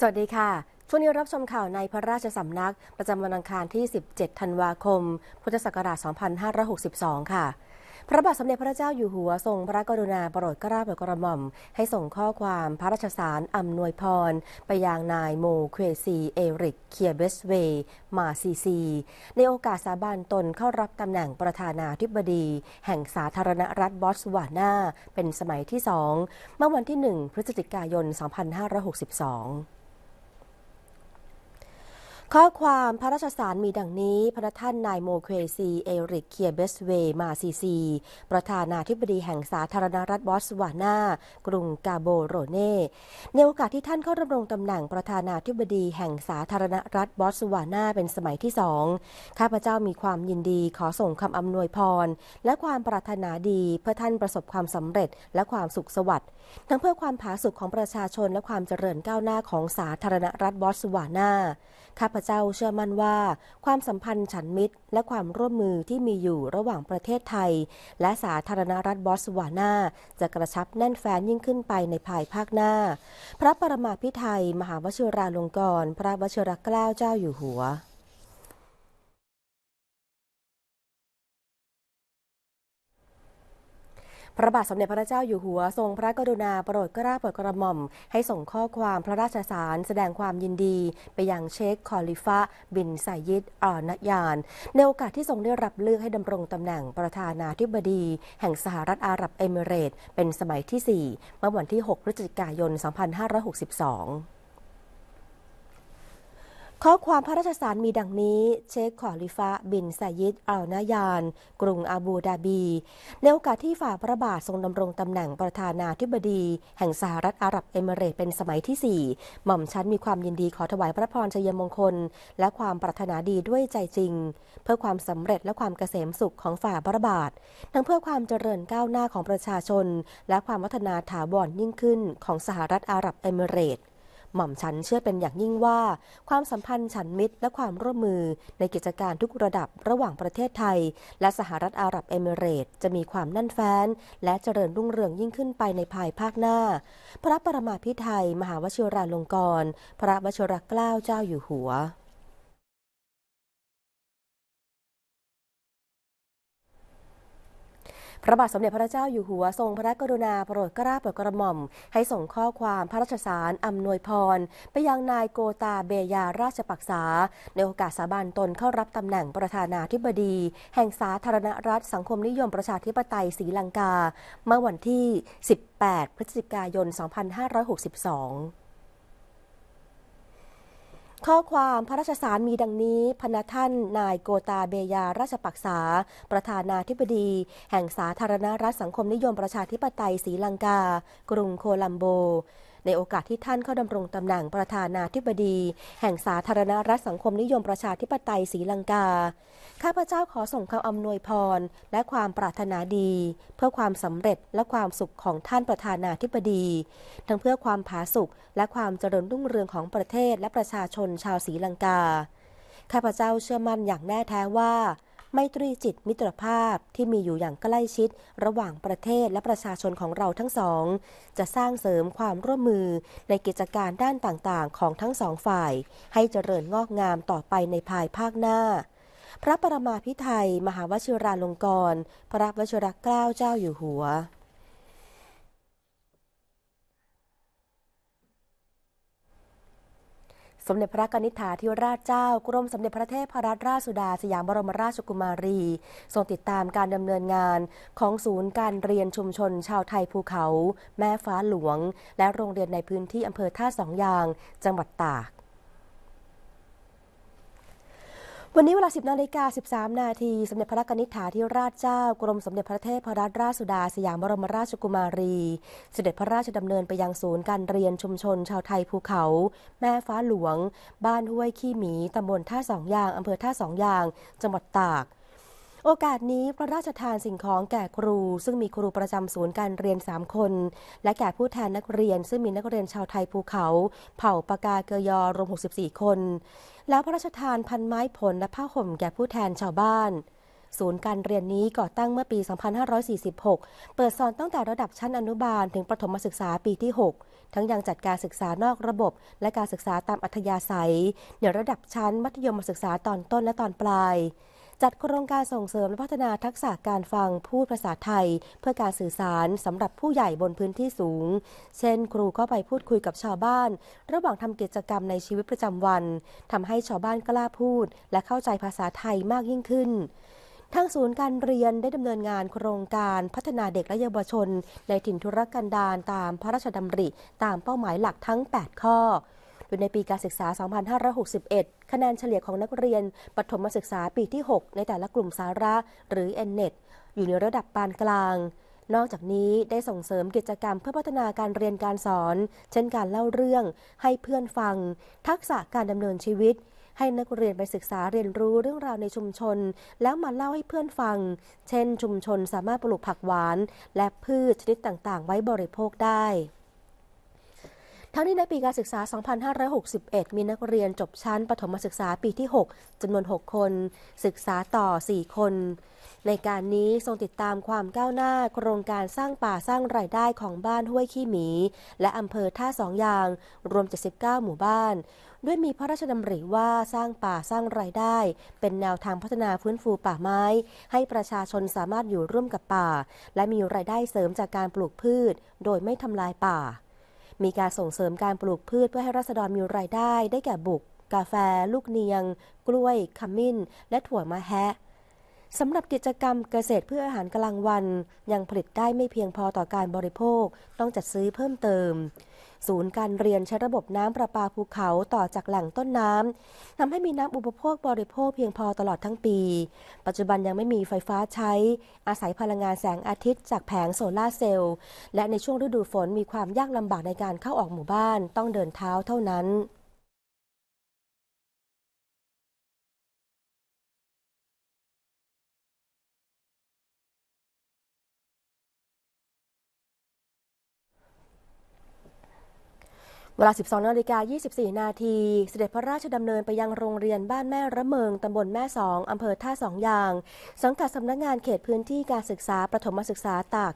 สวัสดีค่ะช่วงนี้รับชมข่าวในพระราชสำนักประจำวันอังคารที่ 17 ธันวาคม พุทธศักราช2562 ค่ะ พระบาทสมเด็จพระเจ้าอยู่หัวทรงพระกรุณาโปรดเกล้าโปรดกระหม่อม ให้ส่งข้อความพระราชสารอำนวยพร ไปยังนาย โมเควซี เอริก เคียเบสเวย์มาซีซี ในโอกาสสาบานตนเข้ารับตำแหน่งประธานาธิบดี แห่งสาธารณรัฐบอตสวานาเป็นสมัยที่สองเมื่อวันที่ 1 พฤศจิกายน 2562ข้อความพระราชสารมีดังนี้ พระท่านนายโมเควซีเอริกเคียเบสเวมาซีซี ประธานาธิบดีแห่งสาธารณรัฐบอสวานา กรุงกาโบโรเน่ในโอกาสที่ท่านเข้าดำรงตำแหน่งประธานาธิบดีแห่งสาธารณรัฐบอสวานาเป็นสมัยที่สองข้าพเจ้ามีความยินดีขอส่งคำอำนวยพร และความปรารถนาดีเพื่อท่านประสบความสำเร็จและความสุขสวัสดิ์ทั้งเพื่อความผาสุกของประชาชนและความเจริญก้าวหน้าของสาธารณรัฐบอสสวานา ข้าพเจ้าเชื่อมั่นว่า ความสัมพันธ์ฉันมิตร และความร่วมมือที่มีอยู่ระหว่างประเทศไทย และสาธารณรัฐบอสสวานาจะกระชับแน่นแฟ้นยิ่งขึ้นไปในภายภาคหน้า พระปรมาภิไทยมหาวชิราลงกรณ์พระวชิรเกล้าเจ้าอยู่หัวพระบาทสมเด็จพระเจ้าอยู่หัวทรงพระกรุณาโปรดกล้าโปรดกระหม่อม ให้ส่งข้อความพระราชสารแสดงความยินดีไปยังเชคคอลิฟะบินไซยิดอานยาน ในโอกาสที่ทรงได้รับเลือกให้ดำรงตำแหน่งประธานาธิบดีแห่งสหรัฐอาหรับเอมิเรตเป็นสมัยที่ 4 เมื่อวันที่6พฤศจิกายน 2562ข้อความพระราชสารมีดังนี้เชคขอลิฟะ บินไซยิดอัลนายาน กรุง อาบูดาบี ในโอกาสที่ฝ่าพระบาททรงดำรงตำแหน่งประธานาธิบดี แห่งสหรัฐอาหรับเอมิเรตเป็นสมัยที่ 4 หม่อมชั้นมีความยินดีขอถวายพระพรชัยมงคล และความปรารถนาดีด้วยใจจริง เพื่อความสำเร็จและความเกษมสุขของฝ่าพระบาททั้งเพื่อความเจริญก้าวหน้าของประชาชน และความวัฒนาถาวรยิ่งขึ้นของสหรัฐอาหรับเอมิเรตหม่อมฉันเชื่อเป็นอย่างยิ่งว่า ความสัมพันธ์ฉันมิตรและความร่วมมือในกิจการทุกระดับระหว่างประเทศไทยและสหรัฐอาหรับเอมิเรต จะมีความแน่นแฟ้น และเจริญรุ่งเรืองยิ่งขึ้นไปในภายภาคหน้า พระประมาพิไทยมหาวชิราลงกรณ์พระวชิรเกล้าเจ้าอยู่หัวระบาทสมเด็จพระเจ้าอยู่หัวทรงพระกรุณาโปรดกราโปรดกระหม่อม ให้ส่งข้อความพระราชสารอำนวยพร ไปยังนายโกตาเบยาราชปักษา ในโอกาสสาบานตนเข้ารับตำแหน่งประธานาธิบดี แห่งสาธารณรัฐสังคมนิยมประชาธิปไตยศรีลังกา เมื่อวันที่ 18 พฤศจิกายน 2562ข้อความพระราชสารมีดังนี้พนท่าน นายโกตาเบยา ราชปักษา ประธานาธิบดี แห่งสาธารณรัฐสังคมนิยมประชาธิปไตยศรีลังกา กรุงโคลัมโบในโอกาสที่ท่านเข้าดำรงตำแหน่งประธานาธิบดีแห่งสาธารณรัฐสังคมนิยมประชาธิปไตยศรีลังกา ข้าพเจ้าขอส่งคำอำนวยพร และความปรารถนาดี เพื่อความสำเร็จและความสุขของท่านประธานาธิบดี ทั้งเพื่อความผาสุกและความเจริญรุ่งเรืองของประเทศและประชาชนชาวศรีลังกา ข้าพเจ้าเชื่อมั่นอย่างแน่แท้ว่าไมตรีจิตมิตรภาพที่มีอยู่อย่างใกล้ชิดระหว่างประเทศและประชาชนของเราทั้งสอง จะสร้างเสริมความร่วมมือในกิจการด้านต่างๆของทั้งสองฝ่าย ให้เจริญงอกงามต่อไปในภายภาคหน้า พระประมาพิไทย มหาวชิราลงกร พระวชิรเกล้าเจ้าอยู่หัวสมเด็จพระกนิษฐาธิราชเจ้ากรมสมเด็จพระเทพรัตนราชสุดาสยามบรมราชกุมารีทรงติดตามการดำเนินงานของศูนย์การเรียนชุมชน ชาวไทยภูเขา แม่ฟ้าหลวง และโรงเรียนในพื้นที่อำเภอท่าสองยาง จังหวัดตากวันนี้เวลา 10นาฬิกา13 นาทีสมเด็จพระกนิษฐาธิราชเจ้ากรมสมเด็จพระเทพรัตนราชสุดาสยามบรมราชกุมารีสเสด็จพระราชดำเนินไปยังศูนย์การเรียนชุมชนชาวไทยภูเขา แม่ฟ้าหลวง บ้านห้วย ขี้หมีตำบลท่าสองยางอำเภอท่าสองยาง จังหวัดตากโอกาสนี้พระราชทานสิ่งของแก่ครูซึ่งมีครูประจำศูนย์การเรียน 3 คน และแก่ผู้แทนนักเรียนซึ่งมีนักเรียนชาวไทยภูเขา เผ่าปากาเกยอรวม 64 คน แล้วพระราชทานพันไม้ผลและผ้าห่มแก่ผู้แทนชาวบ้าน ศูนย์การเรียนนี้ก่อตั้งเมื่อปี 2546 เปิดสอนตั้งแต่ระดับชั้นอนุบาลถึงประถมศึกษาปีที่ 6 ทั้งยังจัดการศึกษานอกระบบ และการศึกษาตามอัธยาศัยในระดับชั้น มัธยมศึกษาตอนต้นและตอนปลายจัดโครงการส่งเสริมและพัฒนาทักษะการฟังพูดภาษาไทย เพื่อการสื่อสารสำหรับผู้ใหญ่บนพื้นที่สูง เช่นครูก็ไปพูดคุยกับชาวบ้าน ระหว่างทำกิจกรรมในชีวิตประจำวันทำให้ชาวบ้านกล้าพูด และเข้าใจภาษาไทยมากยิ่งขึ้นทางศูนย์การเรียนได้ดำเนินงานโครงการพัฒนาเด็กและเยาวชน ในถิ่นธุรกันดารตามพระราชดำริ ตามเป้าหมายหลักทั้ง 8 ข้อโดยในปีการศึกษา 2561 คะแนนเฉลี่ยของนักเรียนปฐมศึกษาปีที่ 6 ในแต่ละกลุ่มสาระหรือ ENET อยู่ในระดับปานกลาง นอกจากนี้ได้ส่งเสริมกิจกรรมเพื่อพัฒนาการเรียนการสอน เช่นการเล่าเรื่อง ให้เพื่อนฟัง ทักษะการดำเนินชีวิต ให้นักเรียนไปศึกษาเรียนรู้เรื่องราวในชุมชน แล้วมาเล่าให้เพื่อนฟัง เช่น ชุมชนสามารถปลูกผักหวาน และพืชชนิดต่างๆ ไว้บริโภคได้ทั้งนี้ในปีการศึกษา 2561 มีนักเรียนจบชั้นประถมศึกษาปีที่ 6 จำนวน 6 คน ศึกษาต่อ 4 คน ในการนี้ทรงติดตามความก้าวหน้าโครงการสร้างป่าสร้างรายได้ของบ้านห้วยขี้หมี และอำเภอท่าสองยาง รวม 79 หมู่บ้าน ด้วยมีพระราชดำริว่าสร้างป่าสร้างรายได้ เป็นแนวทางพัฒนาพื้นฟูป่าไม้ ให้ประชาชนสามารถอยู่ร่วมกับป่า และมีรายได้เสริมจากการปลูกพืช โดยไม่ทำลายป่ามีการส่งเสริมการปลูกพืชเพื่อให้รัษฎรมีรายได้ ได้แก่บุก กาแฟลูกเนียงกล้วยขมิ้นและถั่วมะแฮะสำหรับกิจกรรมเกษตรเพื่ออาหารกลางวัน ยังผลิตได้ไม่เพียงพอต่อการบริโภคต้องจัดซื้อเพิ่มเติม ศูนย์การเรียนใช้ระบบน้ำประปาภูเขาต่อจากแหล่งต้นน้ำทำให้มีน้ำอุปโภคบริโภคเพียงพอตลอดทั้งปี ปัจจุบันยังไม่มีไฟฟ้าใช้ อาศัยพลังงานแสงอาทิตย์จากแผงโซลาเซลล์และในช่วงฤดูฝนมีความยากลำบากในการเข้าออกหมู่บ้านต้องเดินเท้าเท่านั้นเวลา 12นาฬิกา24 นาที เสด็จพระราชดำเนินไปยังโรงเรียนบ้านแม่ระเมิงตำบลแม่สองอำเภอท่าสองยาง สังกัดสำนักงานเขตพื้นที่การศึกษา ประถมศึกษาตาก